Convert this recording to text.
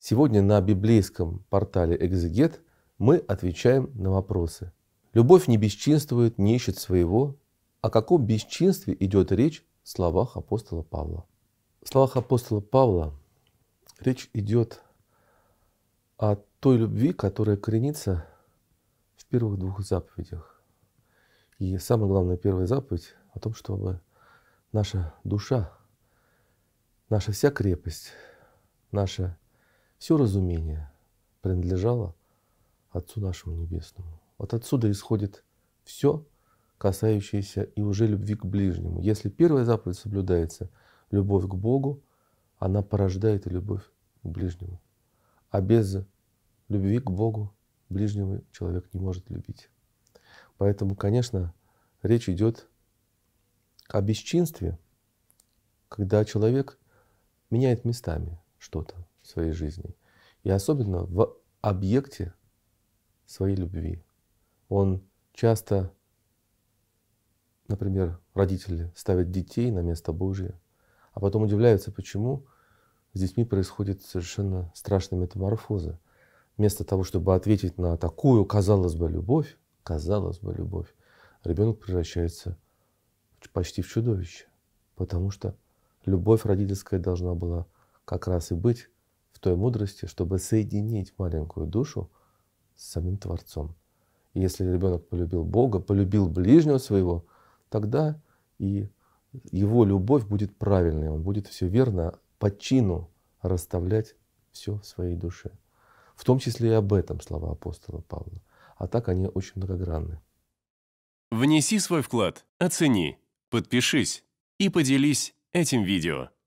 Сегодня на библейском портале «Экзегет» мы отвечаем на вопросы. Любовь не бесчинствует, не ищет своего. О каком бесчинстве идет речь в словах апостола Павла? В словах апостола Павла речь идет о той любви, которая коренится в первых двух заповедях. И самая главная первая заповедь о том, чтобы наша душа, наша вся крепость, наша все разумение принадлежало Отцу нашему Небесному. Вот отсюда исходит все, касающееся и уже любви к ближнему. Если первая заповедь соблюдается, любовь к Богу, она порождает и любовь к ближнему. А без любви к Богу ближнего человек не может любить. Поэтому, конечно, речь идет о бесчинстве, когда человек меняет местами что-то своей жизни. И особенно в объекте своей любви. Он часто, например, родители ставят детей на место Божие, а потом удивляются, почему с детьми происходит совершенно страшные метаморфоза, Вместо того, чтобы ответить на такую, казалось бы, любовь, казалось бы, любовь, ребенок превращается почти в чудовище, потому что любовь родительская должна была как раз и быть в той мудрости, чтобы соединить маленькую душу с самим Творцом. И если ребенок полюбил Бога, полюбил ближнего своего, тогда и его любовь будет правильной, он будет все верно по чину расставлять все в своей душе. В том числе и об этом слова апостола Павла. А так они очень многогранны. Внеси свой вклад, оцени, подпишись и поделись этим видео.